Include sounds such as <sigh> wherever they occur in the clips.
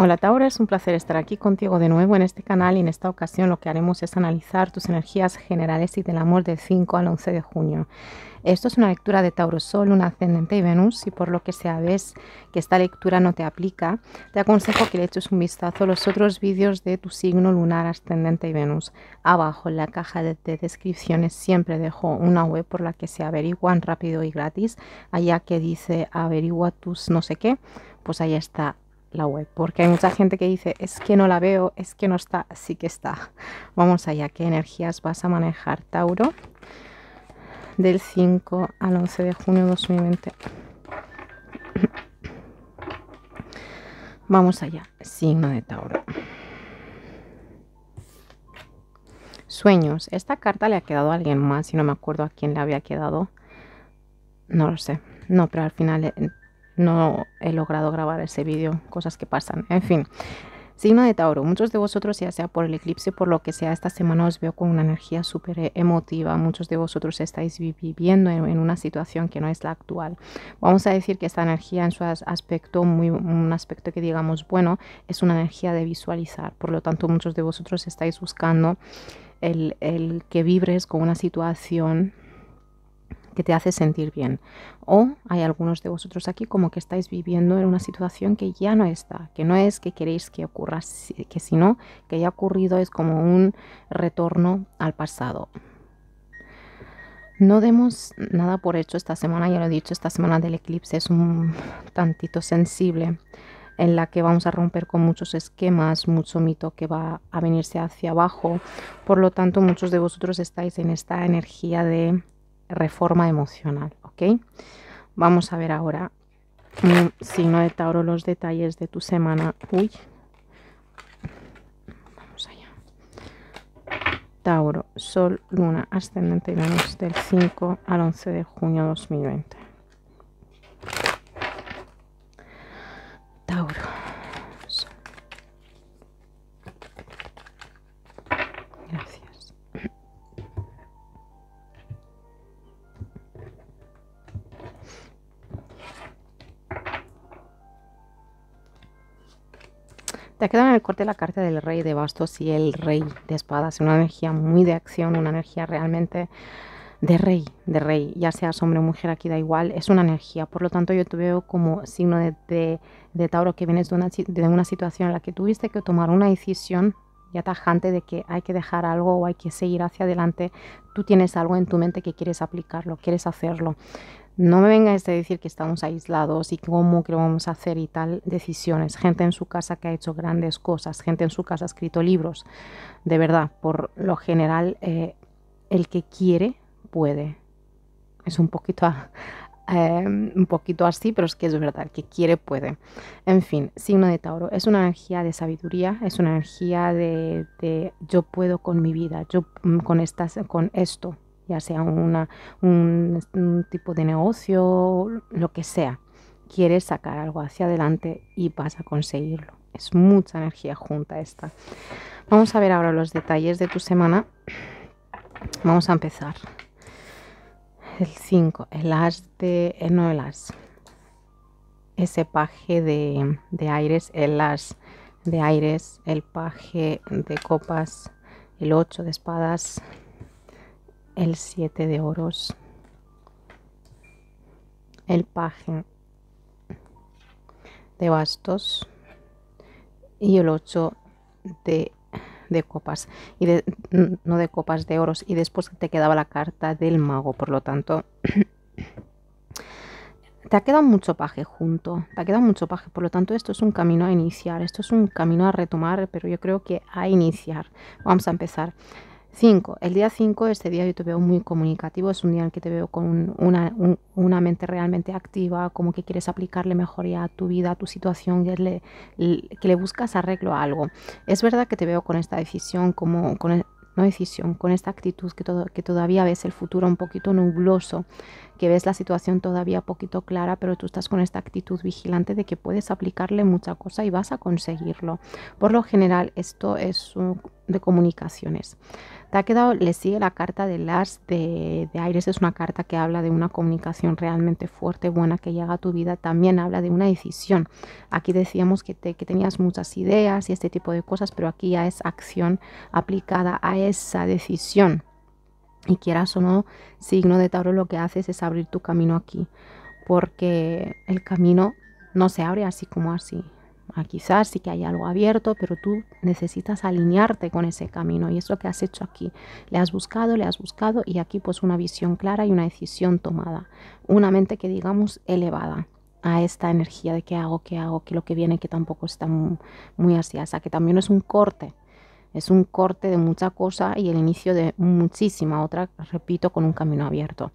Hola Tauro, es un placer estar aquí contigo de nuevo en este canal y en esta ocasión lo que haremos es analizar tus energías generales y del amor del 5 al 11 de junio. Esto es una lectura de Tauro Sol, un ascendente y Venus y por lo que sea ves que esta lectura no te aplica, te aconsejo que le eches un vistazo a los otros vídeos de tu signo lunar, ascendente y Venus. Abajo en la caja de, descripciones siempre dejo una web por la que se averiguan rápido y gratis, allá que dice averigua tus no sé qué, pues ahí está la web, porque hay mucha gente que dice, es que no la veo, es que no está, sí que está. Vamos allá, ¿qué energías vas a manejar, Tauro? Del 5 al 11 de junio de 2020. Vamos allá, signo de Tauro. Sueños. Esta carta le ha quedado a alguien más y no me acuerdo a quién le había quedado. No lo sé. No, pero al final eh, no he logrado grabar ese vídeo, cosas que pasan. En fin, signo de Tauro, muchos de vosotros, ya sea por el eclipse, por lo que sea, esta semana os veo con una energía súper emotiva. Muchos de vosotros estáis viviendo en, una situación que no es la actual. Vamos a decir que esta energía en su aspecto, muy, un aspecto que digamos bueno, es una energía de visualizar. Por lo tanto, muchos de vosotros estáis buscando el, el que vibres con una situación que te hace sentir bien. O hay algunos de vosotros aquí como que estáis viviendo en una situación que ya no está, que no es que queréis que ocurra, que si no, que ya ha ocurrido es como un retorno al pasado. No demos nada por hecho esta semana, ya lo he dicho, esta semana del eclipse es un tantito sensible en la que vamos a romper con muchos esquemas, mucho mito que va a venirse hacia abajo. Por lo tanto, muchos de vosotros estáis en esta energía de reforma emocional, ¿ok? Vamos a ver ahora, signo de Tauro, los detalles de tu semana. Uy, vamos allá. Tauro, Sol, Luna, Ascendente y Venus del 5 al 11 de junio 2020. Tauro. Te quedan en el corte la carta del rey de bastos y el rey de espadas. Una energía muy de acción, una energía realmente de rey, de rey. Ya seas hombre o mujer, aquí da igual. Es una energía. Por lo tanto, yo te veo como signo de, Tauro que vienes de de una situación en la que tuviste que tomar una decisión ya tajante de que hay que dejar algo o hay que seguir hacia adelante. Tú tienes algo en tu mente que quieres aplicarlo, quieres hacerlo no me venga a decir que estamos aislados y cómo que lo vamos a hacer y tal decisiones. Gente en su casa que ha hecho grandes cosas, gente en su casa ha escrito libros. De verdad, por lo general, eh, el que quiere puede. Es un poquito <laughs> em, un poquito así, pero es que es verdad, el que quiere puede. En fin, signo de Tauro, es una energía de sabiduría, es una energía de, yo puedo con mi vida, yo mm, con, con esto, ya sea un, tipo de negocio, lo que sea. Quieres sacar algo hacia adelante y vas a conseguirlo. Es mucha energía junta esta. Vamos a ver ahora los detalles de tu semana. Vamos a empezar. El 5, el as de... Eh, no el Ese paje de, de aires, el as de aires, el paje de copas, el 8 de espadas, el 7 de oros, el paje de bastos y el 8 de, de copas y de, no de copas de oros y después te quedaba la carta del mago por lo tanto <clears throat> te ha quedado mucho paje junto, te ha quedado mucho paje, por lo tanto esto es un camino a iniciar, esto es un camino a retomar, pero yo creo que a iniciar. Vamos a empezar. 5. El día 5, este día yo te veo muy comunicativo, es un día en que te veo con una, mente realmente activa, como que quieres aplicarle mejoría a tu vida, a tu situación, que le, que le buscas arreglo a algo. Es verdad que te veo con esta decisión, como con, una e, decisión, con esta actitud que, que todavía ves el futuro un poquito nubloso, que ves la situación todavía poquito clara, pero tú estás con esta actitud vigilante de que puedes aplicarle mucha cosa y vas a conseguirlo. Por lo general, esto es un de comunicaciones. Te ha quedado, le sigue la carta de las de, Aires, es una carta que habla de una comunicación realmente fuerte, buena, que llega a tu vida, también habla de una decisión. Aquí decíamos que, te, que tenías muchas ideas y este tipo de cosas, pero aquí ya es acción aplicada a esa decisión. Y quieras o no, signo de Tauro, lo que haces es abrir tu camino aquí, porque el camino no se abre así como así, quizás sí que hay algo abierto, pero tú necesitas alinearte con ese camino y es lo que has hecho aquí. Le has buscado, le has buscado y aquí pues una visión clara y una decisión tomada. Una mente que digamos elevada a esta energía de qué hago, qué hago, que lo que viene que tampoco está muy, O sea que también es un corte. Es un corte de mucha cosa y el inicio de muchísima otra, repito, con un camino abierto.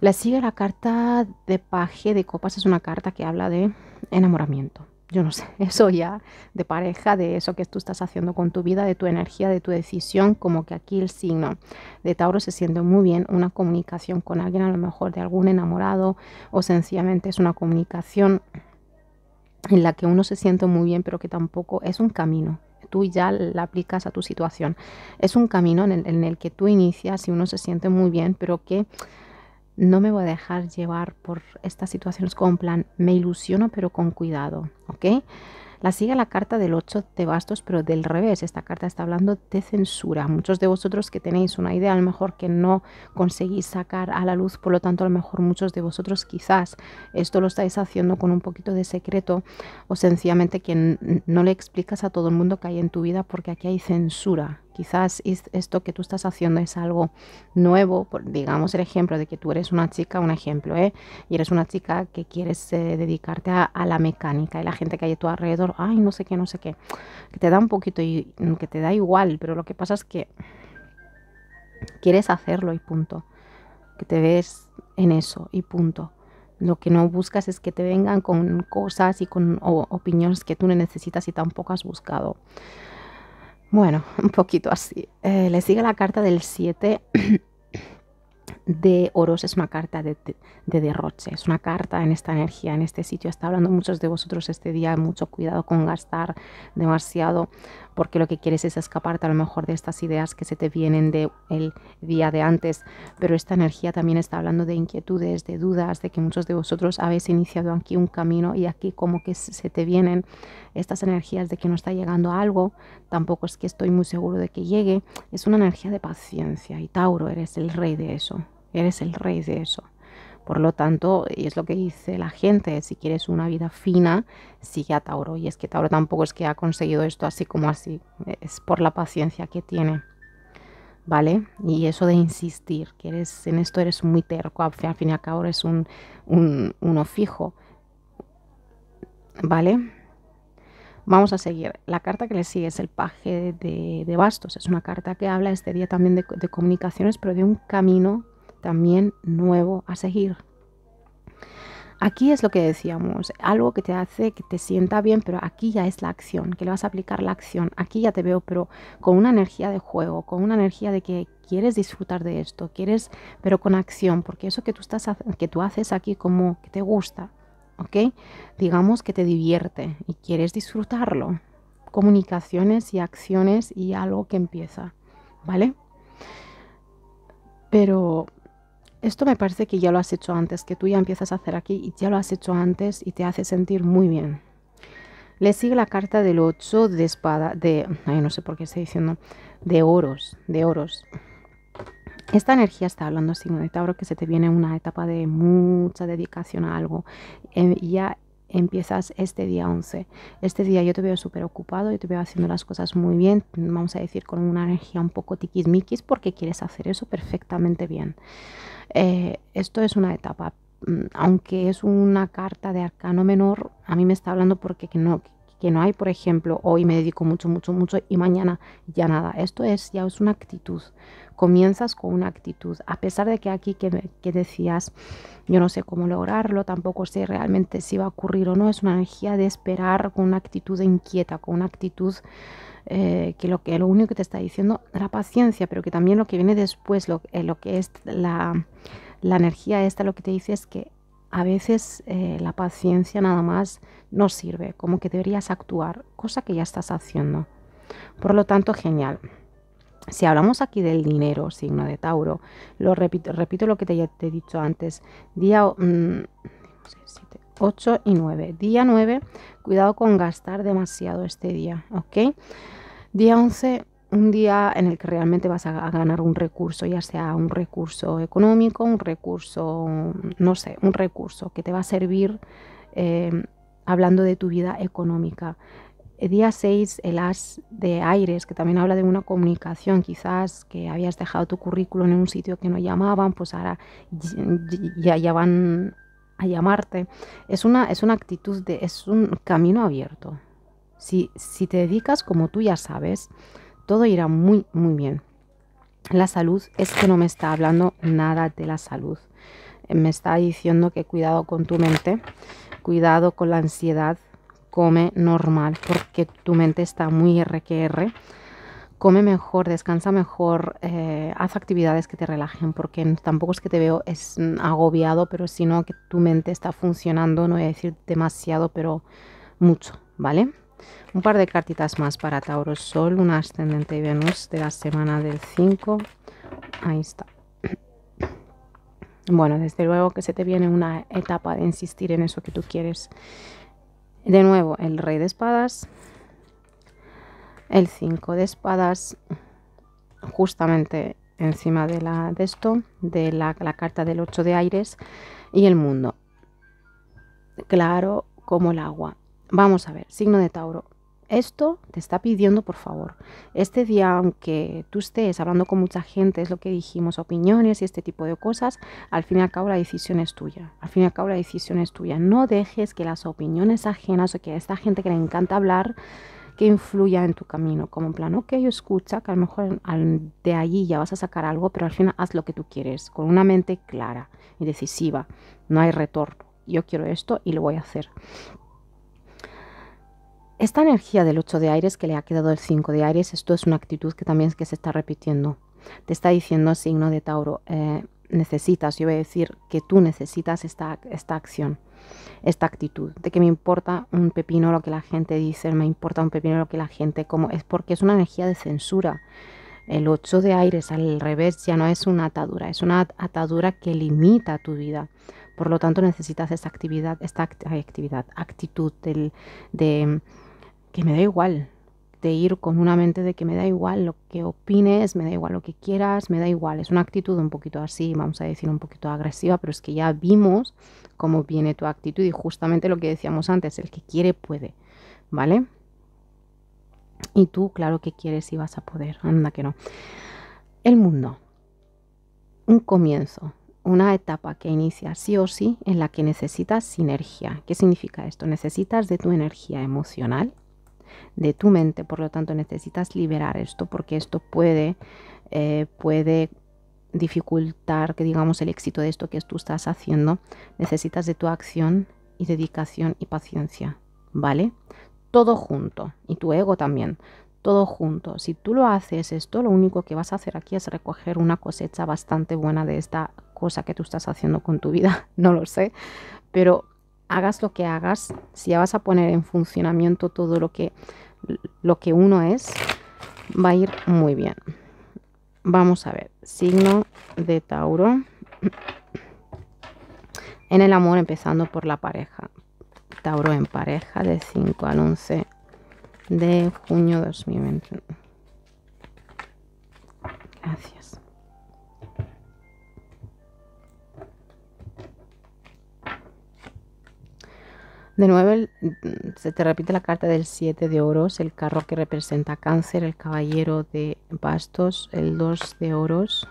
La sigue la carta de paje de copas, es una carta que habla de enamoramiento yo no sé, <laughs> eso ya de pareja, de eso que tú estás haciendo con tu vida, de tu energía, de tu decisión, como que aquí el signo de Tauro se siente muy bien, una comunicación con alguien, a lo mejor de algún enamorado, o sencillamente es una comunicación en la que uno se siente muy bien, pero que tampoco es un camino, tú ya la aplicas a tu situación. Es un camino en el, que tú inicias y uno se siente muy bien, pero que no me voy a dejar llevar por estas situaciones con plan, me ilusiono pero con cuidado, ¿ok? La sigue la carta del 8 de bastos, pero del revés, esta carta está hablando de censura. Muchos de vosotros que tenéis una idea a lo mejor que no conseguís sacar a la luz, por lo tanto a lo mejor muchos de vosotros quizás esto lo estáis haciendo con un poquito de secreto o sencillamente que no le explicas a todo el mundo que hay en tu vida porque aquí hay censura, quizás esto que tú estás haciendo es algo nuevo, por, digamos el ejemplo de que tú eres una chica, un ejemplo, ¿eh? y eres una chica que quieres eh, dedicarte a, la mecánica y la gente que hay a tu alrededor, ay, no sé qué, no sé qué, que te da un poquito y mm, que te da igual, pero lo que pasa es que quieres hacerlo y punto, que te ves en eso y punto. Lo que no buscas es que te vengan con cosas y con opiniones que tú necesitas y tampoco has buscado. Bueno, <laughs> un poquito así. Eh, le sigue la carta del 7 <coughs> de oros. Es una carta de, de, derroche. Es una carta en esta energía, en este sitio. Está hablando muchos de vosotros este día. Mucho cuidado con gastar demasiado porque lo que quieres es escaparte a lo mejor de estas ideas que se te vienen del día de antes, pero esta energía también está hablando de inquietudes, de dudas, de que muchos de vosotros habéis iniciado aquí un camino y aquí como que se te vienen estas energías de que no está llegando a algo, tampoco es que estoy muy seguro de que llegue, es una energía de paciencia y Tauro, eres el rey de eso, eres el rey de eso. Por lo tanto, y es lo que dice la gente, si quieres una vida fina, sigue a Tauro. Y es que Tauro tampoco es que ha conseguido esto así como así, es por la paciencia que tiene. ¿Vale? Y eso de insistir, que eres, en esto eres muy terco, al fin y al cabo eres un, uno fijo. ¿Vale? Vamos a seguir. La carta que le sigue es el paje de, bastos. Es una carta que habla este día también de, de comunicaciones, pero de un camino también nuevo a seguir. Aquí es lo que decíamos, algo que te hace que te sienta bien, pero aquí ya es la acción, que le vas a aplicar la acción. Aquí ya te veo, pero con una energía de juego, con una energía de que quieres disfrutar de esto, quieres, pero con acción, porque eso que tú estás que tú haces aquí como que te gusta, ¿ok? Digamos que te divierte y quieres disfrutarlo. Comunicaciones y acciones y algo que empieza, ¿vale? Pero esto me parece que ya lo has hecho antes, que tú ya empiezas a hacer aquí y ya lo has hecho antes y te hace sentir muy bien. Le sigue la carta del 8 de espada, de... no sé por qué estoy diciendo. De oros, de oros. Esta energía está hablando signo de Tauro que se te viene una etapa de mucha dedicación a algo. Eh, ya empiezas este día 11. Este día yo te veo súper ocupado, yo te veo haciendo las cosas muy bien, vamos a decir con una energía un poco tiquismiquis porque quieres hacer eso perfectamente bien. Eh, esto es una etapa, mm, aunque es una carta de arcano menor, a mí me está hablando porque que no, que no hay, por ejemplo, hoy me dedico mucho, mucho, mucho y mañana ya nada. Esto es ya es una actitud, comienzas con una actitud. A pesar de que aquí que, decías, yo no sé cómo lograrlo, tampoco sé realmente si va a ocurrir o no, es una energía de esperar con una actitud inquieta, con una actitud eh, que, lo que lo único que te está diciendo la paciencia, pero que también lo que viene después, lo, eh, lo que es la, energía esta, lo que te dice es que a veces eh, la paciencia nada más no sirve, como que deberías actuar, cosa que ya estás haciendo. Por lo tanto, genial. Si hablamos aquí del dinero, signo de Tauro, lo repito, repito lo que te, he dicho antes, día 8 mm, y 9. Día 9, cuidado con gastar demasiado este día, ¿ok? Día 11, un día en el que realmente vas a, ganar un recurso, ya sea un recurso económico, un recurso, no sé, un recurso que te va a servir eh, hablando de tu vida económica. Eh, día 6, el as de aires, que también habla de una comunicación, quizás que habías dejado tu currículum en un sitio que no llamaban, pues ahora ya, van a llamarte. Es una, es una actitud de, es un camino abierto. Si, si te dedicas como tú ya sabes, todo irá muy, muy bien. La salud es que no me está hablando nada de la salud. Eh, me está diciendo que cuidado con tu mente, cuidado con la ansiedad, come normal porque tu mente está muy RQR. Come mejor, descansa mejor, eh, haz actividades que te relajen, porque tampoco es que te veo es mm, agobiado, pero sino que tu mente está funcionando, no voy a decir demasiado, pero mucho, ¿vale? Un par de cartitas más para Tauro Sol, una ascendente y Venus de la semana del 5. Ahí está. Bueno, desde luego que se te viene una etapa de insistir en eso que tú quieres de nuevo, el rey de espadas, el 5 de espadas, justamente encima de, la, de esto, de la, la carta del 8 de aires y el mundo. Claro como el agua. Vamos a ver, signo de Tauro. Esto te está pidiendo, por favor, este día, aunque tú estés hablando con mucha gente, es lo que dijimos, opiniones y este tipo de cosas, al fin y al cabo la decisión es tuya. Al fin y al cabo la decisión es tuya. No dejes que las opiniones ajenas o que esta gente que le encanta hablar, que influya en tu camino, como en plan, ok, escucha, que a lo mejor de allí ya vas a sacar algo, pero al final haz lo que tú quieres, con una mente clara y decisiva, no hay retorno, yo quiero esto y lo voy a hacer. Esta energía del 8 de aires que le ha quedado el 5 de aires, esto es una actitud que también es que se está repitiendo. Te está diciendo el signo de Tauro, eh, necesitas, yo voy a decir que tú necesitas esta, esta acción, esta actitud, de que me importa un pepino lo que la gente dice, me importa un pepino lo que la gente como, es porque es una energía de censura. El 8 de aires al revés ya no es una atadura, es una atadura que limita tu vida. Por lo tanto, necesitas esta actividad, esta actividad, actitud del, de que me da igual, de ir con una mente de que me da igual lo que opines, me da igual lo que quieras, me da igual. Es una actitud un poquito así, vamos a decir, un poquito agresiva, pero es que ya vimos cómo viene tu actitud y justamente lo que decíamos antes, el que quiere puede, ¿vale? Y tú, claro que quieres y vas a poder, anda que no. El mundo, un comienzo, una etapa que inicia sí o sí en la que necesitas sinergia. ¿Qué significa esto? Necesitas de tu energía emocional de tu mente, por lo tanto necesitas liberar esto porque esto puede, eh, puede dificultar que digamos el éxito de esto que tú estás haciendo. Necesitas de tu acción y dedicación y paciencia, ¿vale? Todo junto y tu ego también todo junto. Si tú lo haces esto, lo único que vas a hacer aquí es recoger una cosecha bastante buena de esta cosa que tú estás haciendo con tu vida, <laughs> no lo sé, pero hagas lo que hagas, si ya vas a poner en funcionamiento todo lo que, lo que uno es, va a ir muy bien. Vamos a ver, signo de Tauro. En el amor, empezando por la pareja. Tauro en pareja de 5 al 11 de junio de 2021. Gracias. De nuevo, se te repite la carta del 7 de oros, el carro que representa cáncer, el caballero de bastos, el 2 de oros,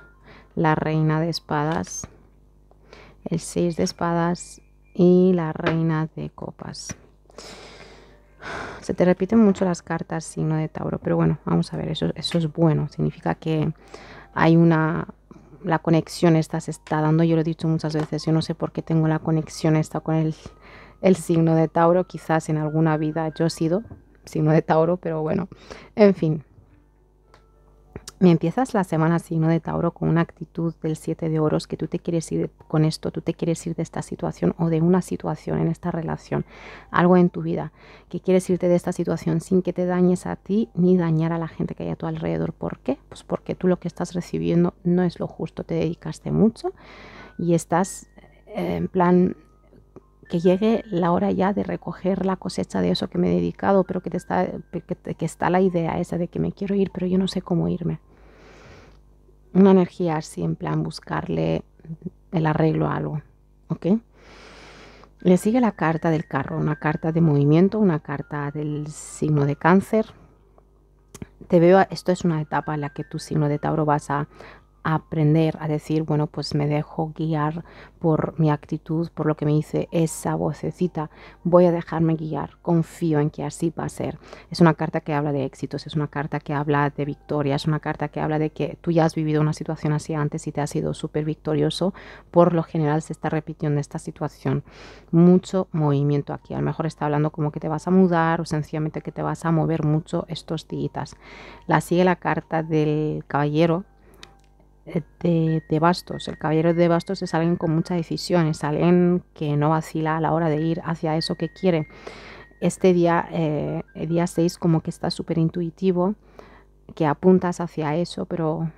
la reina de espadas, el 6 de espadas y la reina de copas. Se te repiten mucho las cartas signo de Tauro, pero bueno, vamos a ver, eso, eso es bueno, significa que hay una, la conexión esta se está dando, yo lo he dicho muchas veces, yo no sé por qué tengo la conexión esta con el el signo de Tauro, quizás en alguna vida yo he sido signo de Tauro, pero bueno, en fin. Me empiezas la semana signo de Tauro con una actitud del 7 de oros que tú te quieres ir con esto, tú te quieres ir de esta situación o de una situación en esta relación, algo en tu vida, que quieres irte de esta situación sin que te dañes a ti ni dañar a la gente que hay a tu alrededor. ¿Por qué? Pues porque tú lo que estás recibiendo no es lo justo, te dedicaste mucho y estás eh, en plan que llegue la hora ya de recoger la cosecha de eso que me he dedicado, pero que, está, que, está la idea esa de que me quiero ir, pero yo no sé cómo irme. Una energía así, en plan buscarle el arreglo a algo, ¿ok? Le sigue la carta del carro, una carta de movimiento, una carta del signo de cáncer. Te veo, esto es una etapa en la que tu signo de Tauro vas a aprender a decir, bueno, pues me dejo guiar por mi actitud, por lo que me dice esa vocecita, voy a dejarme guiar, confío en que así va a ser. Es una carta que habla de éxitos, es una carta que habla de victoria, es una carta que habla de que tú ya has vivido una situación así antes y te has sido súper victorioso, por lo general se está repitiendo esta situación. Mucho movimiento aquí, a lo mejor está hablando como que te vas a mudar o sencillamente que te vas a mover mucho estos días. La sigue la carta del caballero eh, de, bastos. El caballero de bastos es alguien con mucha decisión, es alguien que no vacila a la hora de ir hacia eso que quiere. Este día, eh, el día 6, como que está súper intuitivo, que apuntas hacia eso, pero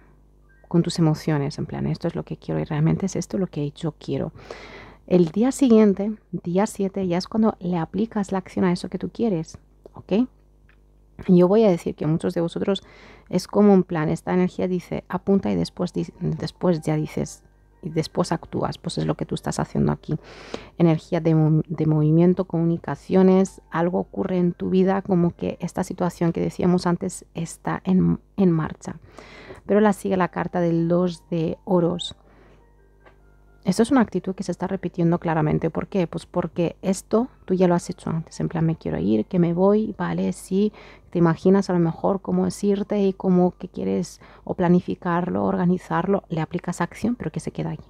con tus emociones, en plan, esto es lo que quiero y realmente es esto lo que yo quiero. El día siguiente, día 7, ya es cuando le aplicas la acción a eso que tú quieres, ¿ok? Yo voy a decir que muchos de vosotros es como un plan, esta energía dice apunta y después, después ya dices y después actúas, pues es lo que tú estás haciendo aquí. Energía de, movimiento, comunicaciones, algo ocurre en tu vida como que esta situación que decíamos antes está en, en marcha. Pero la sigue la carta del 2 de oros. Esto es una actitud que se está repitiendo claramente. ¿Por qué? Pues porque esto tú ya lo has hecho antes. En plan, me quiero ir, que me voy, ¿vale? Sí, te imaginas a lo mejor cómo es irte y cómo que quieres o planificarlo, organizarlo. Le aplicas acción, pero que se queda allí.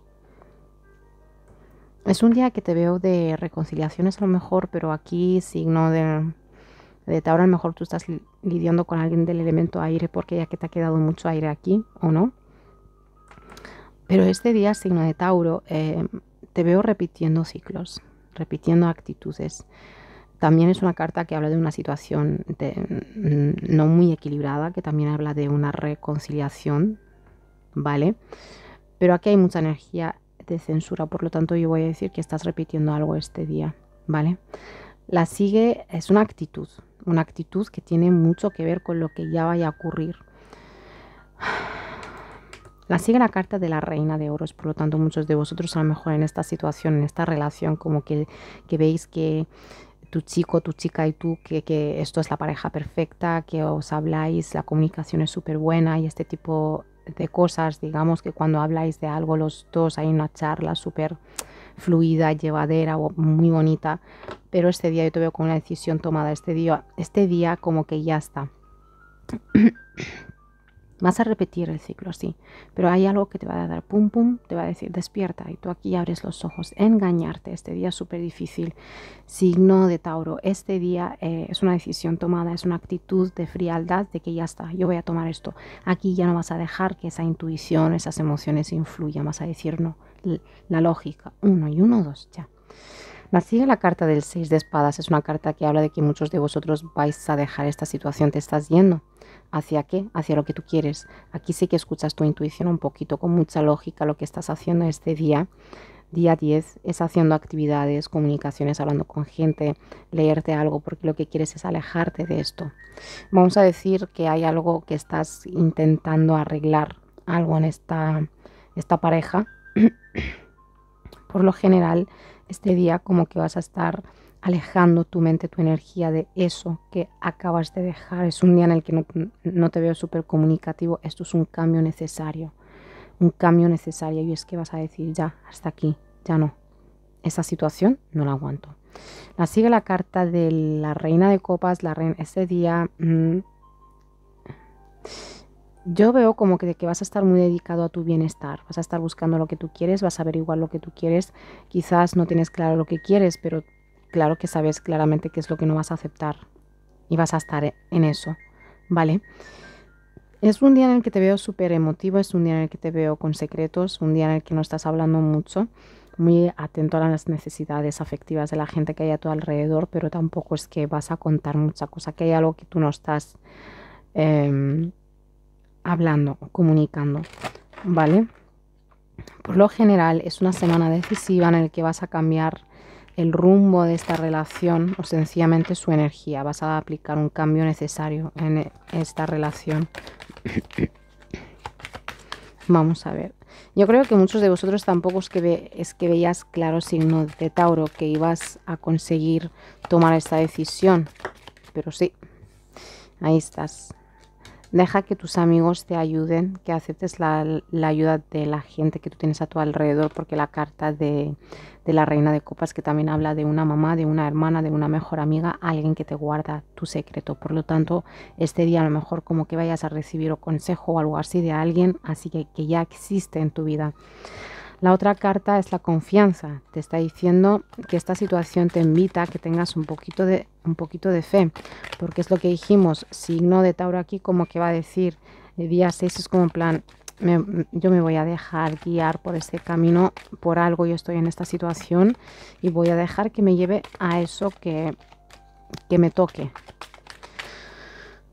Es un día que te veo de reconciliaciones a lo mejor, pero aquí signo de, de Tauro a lo mejor tú estás lidiando con alguien del elemento aire porque ya que te ha quedado mucho aire aquí, ¿o no? Pero este día, signo de Tauro, eh, te veo repitiendo ciclos, repitiendo actitudes. También es una carta que habla de una situación de, mm, no muy equilibrada, que también habla de una reconciliación, ¿vale? Pero aquí hay mucha energía de censura, por lo tanto yo voy a decir que estás repitiendo algo este día, ¿vale? La sigue es una actitud, una actitud que tiene mucho que ver con lo que ya vaya a ocurrir. La sigue la carta de la reina de oros, por lo tanto muchos de vosotros a lo mejor en esta situación, en esta relación, como que, veis que tu chico, tu chica y tú, que, esto es la pareja perfecta, que os habláis, la comunicación es súper buena y este tipo de cosas, digamos que cuando habláis de algo los dos hay una charla súper fluida, llevadera o muy bonita, pero este día yo te veo con una decisión tomada, este día, este día como que ya está. Vas a repetir el ciclo, sí, pero hay algo que te va a dar pum pum, te va a decir despierta y tú aquí abres los ojos, engañarte, este día es súper difícil, signo de Tauro, este día eh, es una decisión tomada, es una actitud de frialdad de que ya está, yo voy a tomar esto, aquí ya no vas a dejar que esa intuición, esas emociones influyan, vas a decir no, la lógica, uno y uno, dos, ya. La sigue la carta del seis de espadas, es una carta que habla de que muchos de vosotros vais a dejar esta situación, te estás yendo. ¿Hacia qué? Hacia lo que tú quieres. Aquí sí que escuchas tu intuición un poquito, con mucha lógica, lo que estás haciendo este día. Día 10 es haciendo actividades, comunicaciones, hablando con gente, leerte algo, porque lo que quieres es alejarte de esto. Vamos a decir que hay algo que estás intentando arreglar, algo en esta, esta pareja. <clears throat> Por lo general, este día como que vas a estar alejando tu mente, tu energía de eso que acabas de dejar. Es un día en el que no, te veo súper comunicativo. Esto es un cambio necesario. Un cambio necesario. Y es que vas a decir, ya, hasta aquí, ya no. Esa situación no la aguanto. La sigue la carta de la reina de copas. La reina, ese día... Mm, yo veo como que, que, vas a estar muy dedicado a tu bienestar, vas a estar buscando lo que tú quieres, vas a averiguar lo que tú quieres, quizás no tienes claro lo que quieres, pero claro que sabes claramente qué es lo que no vas a aceptar y vas a estar e, en eso, ¿vale? Es un día en el que te veo súper emotivo, es un día en el que te veo con secretos, un día en el que no estás hablando mucho, muy atento a las necesidades afectivas de la gente que hay a tu alrededor, pero tampoco es que vas a contar mucha cosa, que hay algo que tú no estás em, hablando comunicando, ¿vale? Por lo general es una semana decisiva en el que vas a cambiar el rumbo de esta relación o sencillamente su energía. Vas a aplicar un cambio necesario en e, esta relación. <coughs> Vamos a ver. Yo creo que muchos de vosotros tampoco es que, ve, es que veías claro signo de Tauro, que ibas a conseguir tomar esta decisión. Pero sí, ahí estás. Deja que tus amigos te ayuden, que aceptes la, ayuda de la gente que tú tienes a tu alrededor, porque la carta de, la reina de copas que también habla de una mamá, de una hermana, de una mejor amiga, alguien que te guarda tu secreto. Por lo tanto, este día a lo mejor como que vayas a recibir o consejo o algo así de alguien, así que, que ya existe en tu vida. La otra carta es la confianza. Te está diciendo que esta situación te invita a que tengas un poquito de, un poquito de fe, porque es lo que dijimos, signo de Tauro aquí como que va a decir, el día 6 es como en plan, yo me voy a dejar guiar por este camino, por algo yo estoy en esta situación y voy a dejar que me lleve a eso que, que me toque.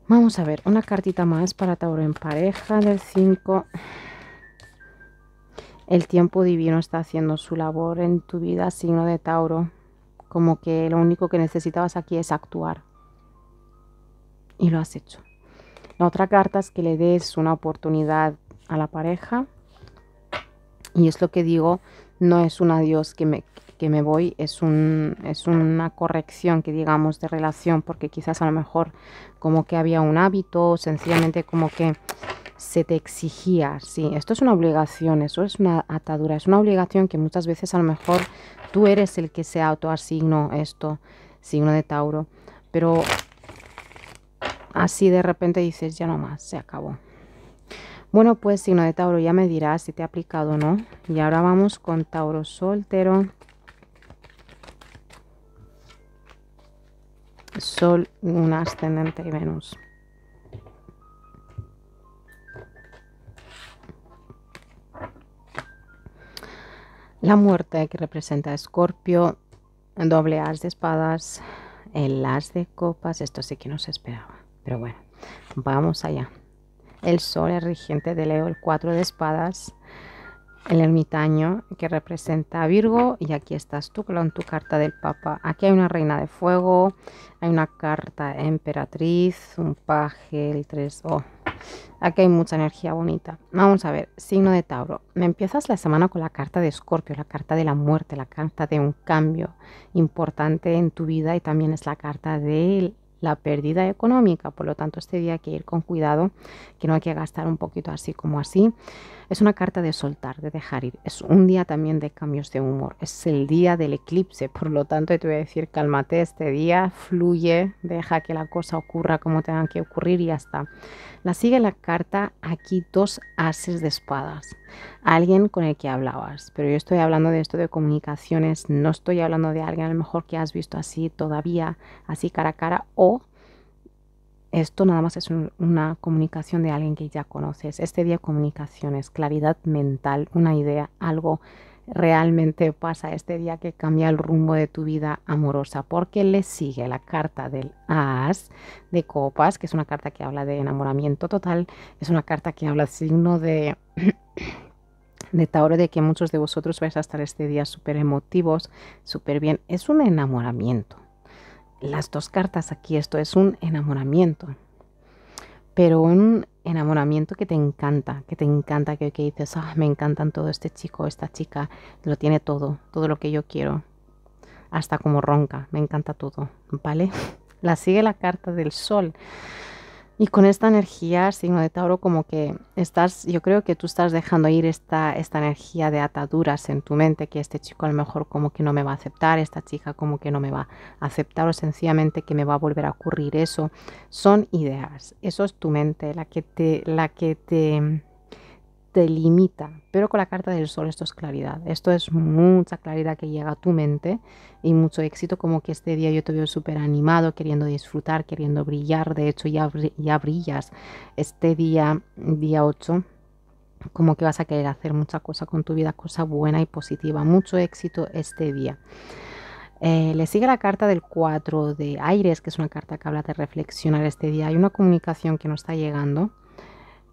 Vamos a ver, una cartita más para Tauro en pareja del 5. El tiempo divino está haciendo su labor en tu vida, signo de Tauro. Como que lo único que necesitabas aquí es actuar. Y lo has hecho. La otra carta es que le des una oportunidad a la pareja. Y es lo que digo, no es un adiós que me, que me voy, es, un, es una corrección que digamos de relación, porque quizás a lo mejor como que había un hábito, sencillamente como que se te exigía, sí, esto es una obligación, eso es una atadura, es una obligación que muchas veces a lo mejor tú eres el que se autoasignó esto, signo de Tauro, pero así de repente dices, ya no más, se acabó. Bueno, pues signo de Tauro, ya me dirás si te ha aplicado o no. Y ahora vamos con Tauro soltero. Sol, un ascendente y Venus. La muerte que representa a Escorpio, doble as de espadas, el as de copas, esto sí que nos esperaba. Pero bueno, vamos allá. El sol, el regente de Leo, el cuatro de espadas, el ermitaño que representa a Virgo y aquí estás tú con tu carta del Papa. Aquí hay una reina de fuego, hay una carta emperatriz, un paje, el 3, o Aquí hay mucha energía bonita. Vamos a ver, signo de Tauro. Me empiezas la semana con la carta de Escorpio, la carta de la muerte, la carta de un cambio importante en tu vida y también es la carta de la pérdida económica. Por lo tanto, este día hay que ir con cuidado, que no hay que gastar un poquito así como así. Es una carta de soltar, de dejar ir. Es un día también de cambios de humor. Es el día del eclipse. Por lo tanto, te voy a decir, cálmate este día, fluye, deja que la cosa ocurra como tenga que ocurrir y ya está. La sigue la carta aquí dos ases de espadas. Alguien con el que hablabas. Pero yo estoy hablando de esto de comunicaciones. No estoy hablando de alguien a lo mejor que has visto así todavía, así cara a cara. O esto nada más es una comunicación de alguien que ya conoces. Este día comunicaciones, claridad mental, una idea, algo realmente pasa este día que cambia el rumbo de tu vida amorosa, porque le sigue la carta del As de Copas, que es una carta que habla de enamoramiento total, es una carta que habla signo de... <clears throat> de Tauro de que muchos de vosotros vais a estar este día súper emotivos, súper bien. Es un enamoramiento. Las dos cartas aquí, esto es un enamoramiento. Pero un enamoramiento que te encanta, que te encanta, que, dices, ah, me encantan todo este chico, esta chica, lo tiene todo, todo lo que yo quiero, hasta como ronca, me encanta todo, ¿vale? <laughs> La sigue la carta del sol. Y con esta energía, signo de Tauro, como que estás, yo creo que tú estás dejando ir esta, esta energía de ataduras en tu mente, que este chico a lo mejor como que no me va a aceptar, esta chica como que no me va a aceptar o sencillamente que me va a volver a ocurrir eso. Son ideas, eso es tu mente, la que te, la que te delimita, limita, pero con la carta del sol esto es claridad, esto es mucha claridad que llega a tu mente y mucho éxito, como que este día yo te veo súper animado, queriendo disfrutar, queriendo brillar, de hecho ya, ya brillas este día, día 8 como que vas a querer hacer mucha cosa con tu vida, cosa buena y positiva. Mucho éxito este día. Eh, le sigue la carta del 4 de Aires, que es una carta que habla de reflexionar este día. Hay una comunicación que no está llegando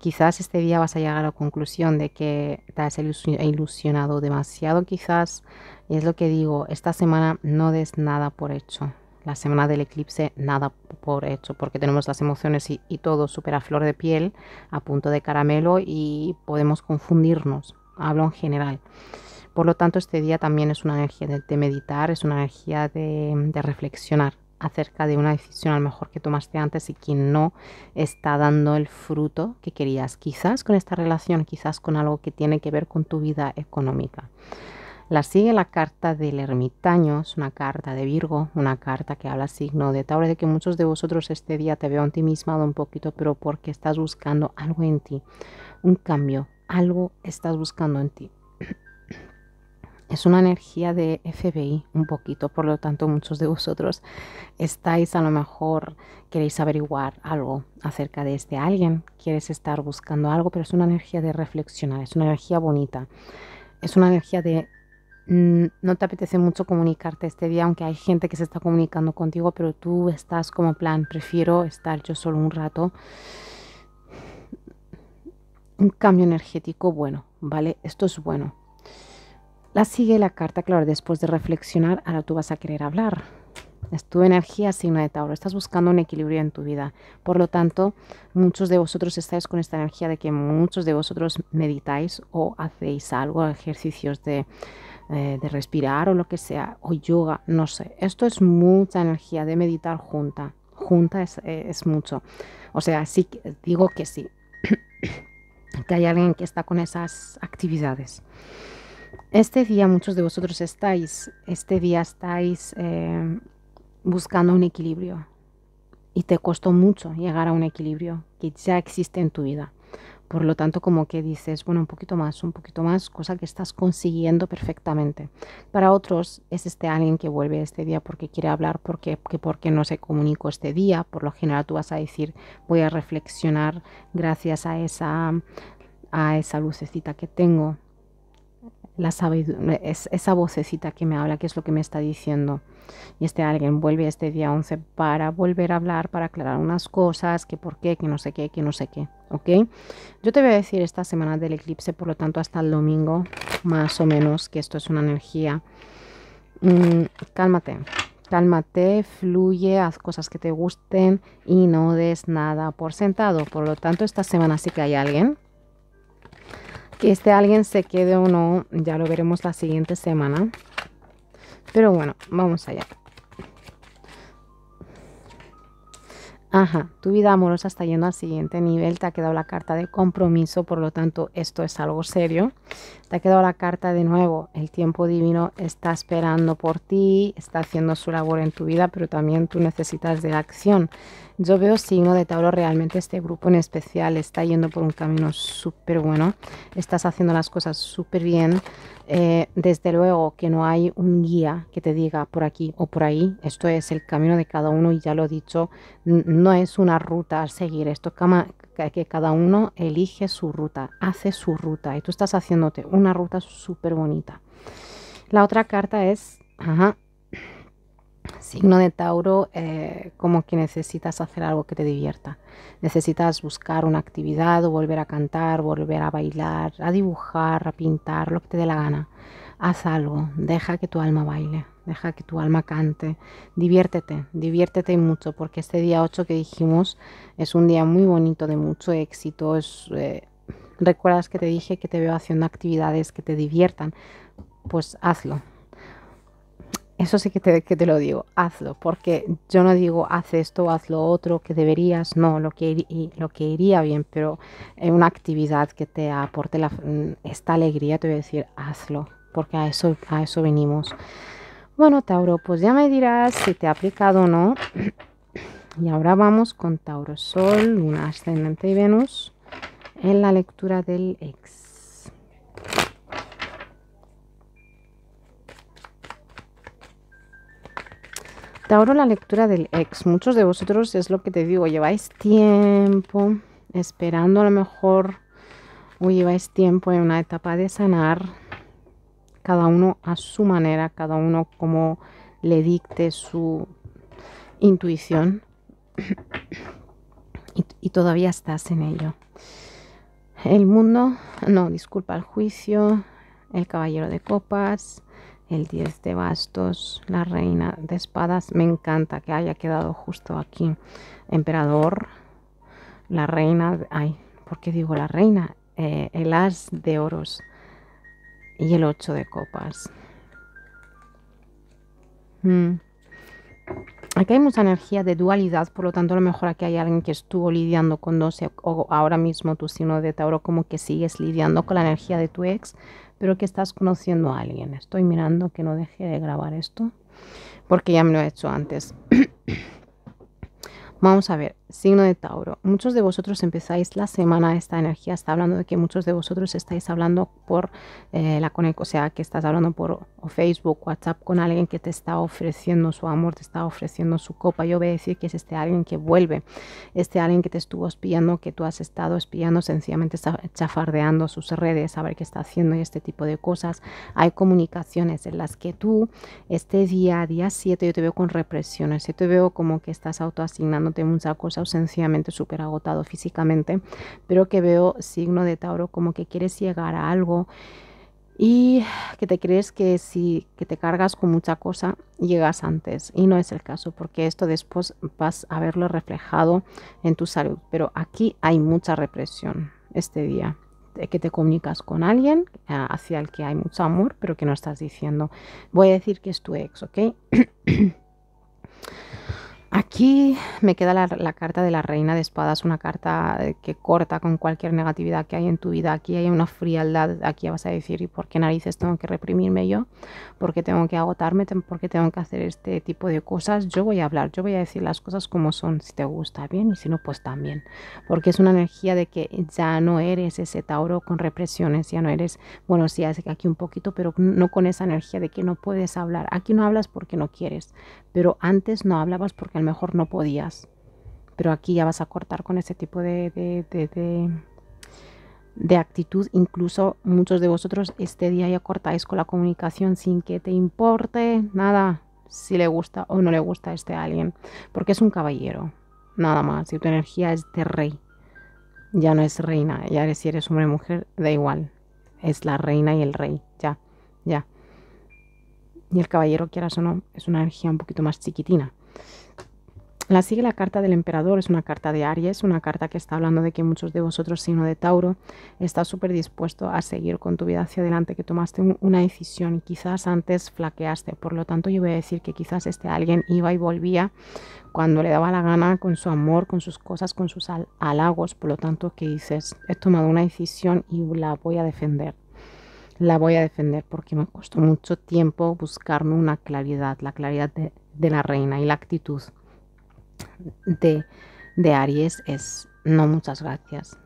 quizás este día vas a llegar a la conclusión de que te has ilusionado demasiado, quizás, y es lo que digo, esta semana no des nada por hecho. La semana del eclipse, nada por hecho, porque tenemos las emociones y, todo súper a flor de piel, a punto de caramelo y podemos confundirnos. Hablo en general. Por lo tanto, este día también es una energía de, meditar, es una energía de reflexionar acerca de una decisión a lo mejor que tomaste antes y que no está dando el fruto que querías, quizás con esta relación, quizás con algo que tiene que ver con tu vida económica. La sigue la carta del ermitaño, es una carta de Virgo, una carta que habla signo de Tauro, de que muchos de vosotros este día te veo entimismado un poquito, pero porque estás buscando algo en ti, un cambio, algo estás buscando en ti es una energía de FBI un poquito, por lo tanto muchos de vosotros estáis a lo mejor, queréis averiguar algo acerca de este alguien, quieres estar buscando algo, pero es una energía de reflexionar, es una energía bonita, es una energía de mm, no te apetece mucho comunicarte este día, aunque hay gente que se está comunicando contigo, pero tú estás como plan, prefiero estar yo solo un rato un cambio energético bueno, ¿vale? Esto es bueno. La sigue la carta, claro, después de reflexionar, ahora tú vas a querer hablar. Es tu energía signo de Tauro. Estás buscando un equilibrio en tu vida. Por lo tanto, muchos de vosotros estáis con esta energía de que muchos de vosotros meditáis o hacéis algo, ejercicios de, eh, respirar o lo que sea, o yoga, no sé. Esto es mucha energía de meditar junta. Junta es, eh, es mucho. O sea, sí, digo que sí. <coughs> que hay alguien que está con esas actividades. Este día muchos de vosotros estáis, este día estáis em, buscando un equilibrio y te costó mucho llegar a un equilibrio que ya existe en tu vida. Por lo tanto, como que dices, bueno, un poquito más, un poquito más, cosa que estás consiguiendo perfectamente. Para otros es este alguien que vuelve este día porque quiere hablar, porque, porque no se comunicó este día. Por lo general tú vas a decir, voy a reflexionar gracias a esa, a esa lucecita que tengo la es, esa vocecita que me habla, que es lo que me está diciendo. Y este alguien vuelve este día 11 para volver a hablar, para aclarar unas cosas, que por qué, que no sé qué, que no sé qué. ¿Ok? Yo te voy a decir esta semana del eclipse, por lo tanto hasta el domingo, más o menos, que esto es una energía. Mm, cálmate, cálmate, fluye, haz cosas que te gusten y no des nada por sentado. Por lo tanto, esta semana sí que hay alguien que este alguien se quede o no, ya lo veremos la siguiente semana. Pero bueno, vamos allá. Ajá, tu vida amorosa está yendo al siguiente nivel, te ha quedado la carta de compromiso, por lo tanto esto es algo serio. Te quedó la carta de nuevo. El tiempo divino está esperando por ti, está haciendo su labor en tu vida, pero también tú necesitas de la acción. Yo veo signo de Tauro realmente este grupo en especial está yendo por un camino súper bueno. Estás haciendo las cosas súper bien. Eh, desde luego que no hay un guía que te diga por aquí o por ahí. Esto es el camino de cada uno y ya lo he dicho, no es una ruta a seguir. Esto cama, que cada uno elige su ruta, hace su ruta y tú estás haciéndote una ruta súper bonita. La otra carta es, signo de Tauro, eh, como que necesitas hacer algo que te divierta. Necesitas buscar una actividad o volver a cantar, volver a bailar, a dibujar, a pintar, lo que te dé la gana haz algo, deja que tu alma baile, deja que tu alma cante, diviértete, diviértete mucho, porque este día 8 que dijimos es un día muy bonito, de mucho éxito. Eh, Recuerdas que te dije que te veo haciendo actividades que te diviertan, pues hazlo. Eso sí que te, que te lo digo, hazlo, porque yo no digo haz esto, haz lo otro, que deberías, no, lo que, lo que iría bien, pero una actividad que te aporte mm, esta alegría, te voy a decir, hazlo, porque a eso, a eso venimos. Bueno, Tauro, pues ya me dirás si te ha aplicado o no. <clears throat> Y ahora vamos con Tauro Sol, Luna Ascendente y Venus en la lectura del ex. Tauro, la lectura del ex. Muchos de vosotros, es lo que te digo, lleváis tiempo esperando a lo mejor o lleváis tiempo en una etapa de sanar cada uno a su manera, cada uno como le dicte su intuición y, todavía estás en ello. El mundo, no, disculpa, el juicio, el caballero de copas, el 10 de bastos, la reina de espadas. Me encanta que haya quedado justo aquí. Emperador, la reina, ay, ¿por qué digo la reina? Eh, el as de oros y el 8 de copas. Mm. Aquí hay mucha energía de dualidad, por lo tanto a lo mejor aquí hay alguien que estuvo lidiando con 12 o ahora mismo tu signo de Tauro como que sigues lidiando con la energía de tu ex, pero que estás conociendo a alguien. Estoy mirando que no deje de grabar esto porque ya me lo he hecho antes. <coughs> Vamos a ver, signo de Tauro, muchos de vosotros empezáis la semana, esta energía está hablando de que muchos de vosotros estáis hablando por eh, la conexión, o sea, que estás hablando por Facebook, WhatsApp con alguien que te está ofreciendo su amor, te está ofreciendo su copa. Yo voy a decir que es este alguien que vuelve, este alguien que te estuvo espiando, que tú has estado espiando, sencillamente está chafardeando sus redes, a ver qué está haciendo y este tipo de cosas. Hay comunicaciones en las que tú, este día, día 7, yo te veo con represiones, yo te veo como que estás autoasignándote muchas cosas sencillamente súper agotado físicamente, pero que veo signo de Tauro como que quieres llegar a algo y que te crees que si que te cargas con mucha cosa llegas antes y no es el caso porque esto después vas a verlo reflejado en tu salud pero aquí hay mucha represión este día que te comunicas con alguien ah, hacia el que hay mucho amor pero que no estás diciendo voy a decir que es tu ex ok <clears throat> <laughs> Aquí me queda la, carta de la reina de espadas, una carta eh, que corta con cualquier negatividad que hay en tu vida. Aquí hay una frialdad, aquí vas a decir, ¿y por qué narices tengo que reprimirme yo? ¿Por qué tengo que agotarme? ¿Por qué tengo que hacer este tipo de cosas? Yo voy a hablar, yo voy a decir las cosas como son, si te gusta bien y si no, pues también. Porque es una energía de que ya no eres ese Tauro con represiones, ya no eres, bueno, sí, hace aquí un poquito, pero no con esa energía de que no puedes hablar. Aquí no hablas porque no quieres, pero antes no hablabas porque mejor no podías. Pero aquí ya vas a cortar con ese tipo de, actitud. Incluso muchos de vosotros este día ya cortáis con la comunicación sin que te importe nada si le gusta o no le gusta a este alguien. Porque es un caballero, nada más. Y tu energía es de rey. Ya no es reina. Ya que si eres hombre o mujer, da igual. Es la reina y el rey. Ya, ya. Y el caballero, quieras o no, es una energía un poquito más chiquitina. La sigue la carta del emperador, es una carta de Aries, una carta que está hablando de que muchos de vosotros, sino de Tauro, está súper dispuesto a seguir con tu vida hacia adelante, que tomaste una decisión y quizás antes flaqueaste. Por lo tanto, yo voy a decir que quizás este alguien iba y volvía cuando le daba la gana, con su amor, con sus cosas, con sus halagos. Por lo tanto, que dices, he tomado una decisión y la voy a defender la voy a defender porque me costó mucho tiempo buscarme una claridad, la claridad de la reina y la actitud de, Aries es no muchas gracias.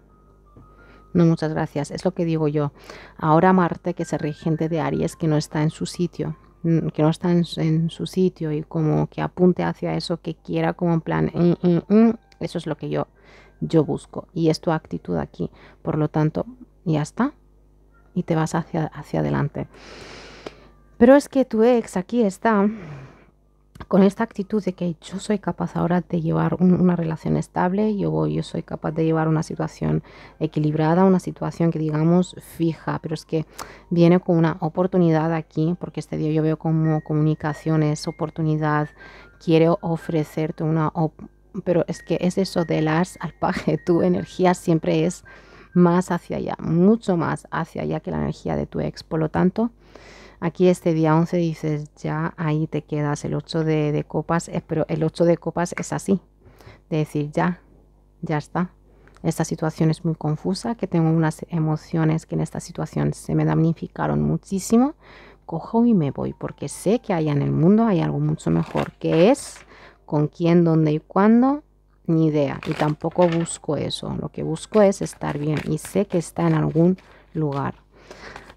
No muchas gracias, es lo que digo yo. Ahora Marte, que es regente de Aries, que no está en su sitio, mm, que no está en, su sitio y como que apunte hacia eso que quiera, como en plan, mm, mm, eso es lo que yo, yo busco. Y es tu actitud aquí. Por lo tanto, ya está. Y te vas hacia, hacia adelante. Pero es que tu ex aquí está con esta actitud de que yo soy capaz ahora de llevar una relación estable, yo, yo soy capaz de llevar una situación equilibrada, una situación que digamos fija, pero es que viene con una oportunidad aquí, porque este día yo veo como comunicaciones, oportunidad, quiero ofrecerte una... pero es que es eso de las al paje, tu energía siempre es más hacia allá, mucho más hacia allá que la energía de tu ex, por lo tanto Aquí este día 11 dices, ya ahí te quedas. El 8 de, copas, eh, pero el 8 de copas es así. decir, ya, ya está. Esta situación es muy confusa, que tengo unas emociones que en esta situación se me damnificaron muchísimo. Cojo y me voy porque sé que allá en el mundo hay algo mucho mejor. que es? ¿Con quién, dónde y cuándo? Ni idea. Y tampoco busco eso. Lo que busco es estar bien y sé que está en algún lugar.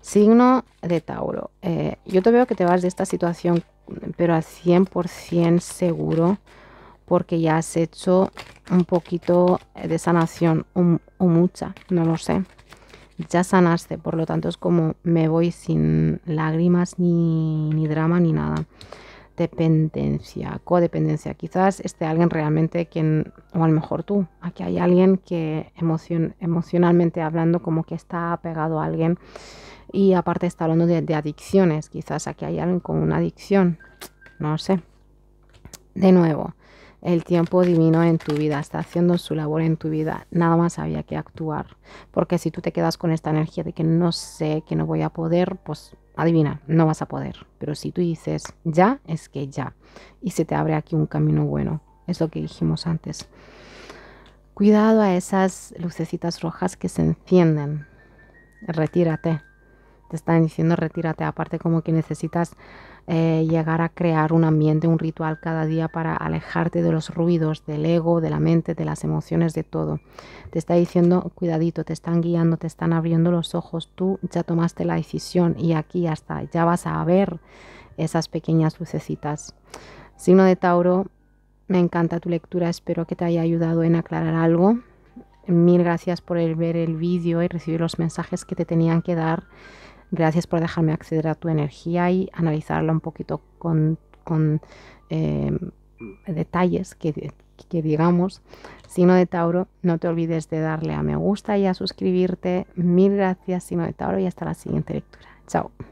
Signo de Tauro. Eh, yo te veo que te vas de esta situación, pero al 100% seguro, porque ya has hecho un poquito eh, de sanación, o, mucha, no lo sé. Ya sanaste, por lo tanto es como me voy sin lágrimas, ni, drama, ni nada dependencia, codependencia. Quizás esté alguien realmente quien, o a lo mejor tú, aquí hay alguien que emocionalmente hablando como que está apegado a alguien y aparte está hablando de, adicciones, quizás aquí hay alguien con una adicción, no sé. De nuevo, el tiempo divino en tu vida, está haciendo su labor en tu vida, nada más había que actuar, porque si tú te quedas con esta energía de que no sé, que no voy a poder, pues adivina, no vas a poder, pero si tú dices ya, es que ya, y se te abre aquí un camino bueno, es lo que dijimos antes. Cuidado a esas lucecitas rojas que se encienden, retírate, te están diciendo retírate, aparte como que necesitas eh, llegar a crear un ambiente, un ritual cada día para alejarte de los ruidos, del ego, de la mente, de las emociones, de todo. Te está diciendo, cuidadito, te están guiando, te están abriendo los ojos, tú ya tomaste la decisión y aquí hasta ya vas a ver esas pequeñas lucecitas. Signo de Tauro, me encanta tu lectura, espero que te haya ayudado en aclarar algo. Mil gracias por el ver el vídeo y recibir los mensajes que te tenían que dar. Gracias por dejarme acceder a tu energía y analizarla un poquito con, em, detalles que, que digamos. Sino de Tauro, no te olvides de darle a me gusta y a suscribirte. Mil gracias, Sino de Tauro, y hasta la siguiente lectura. Chao.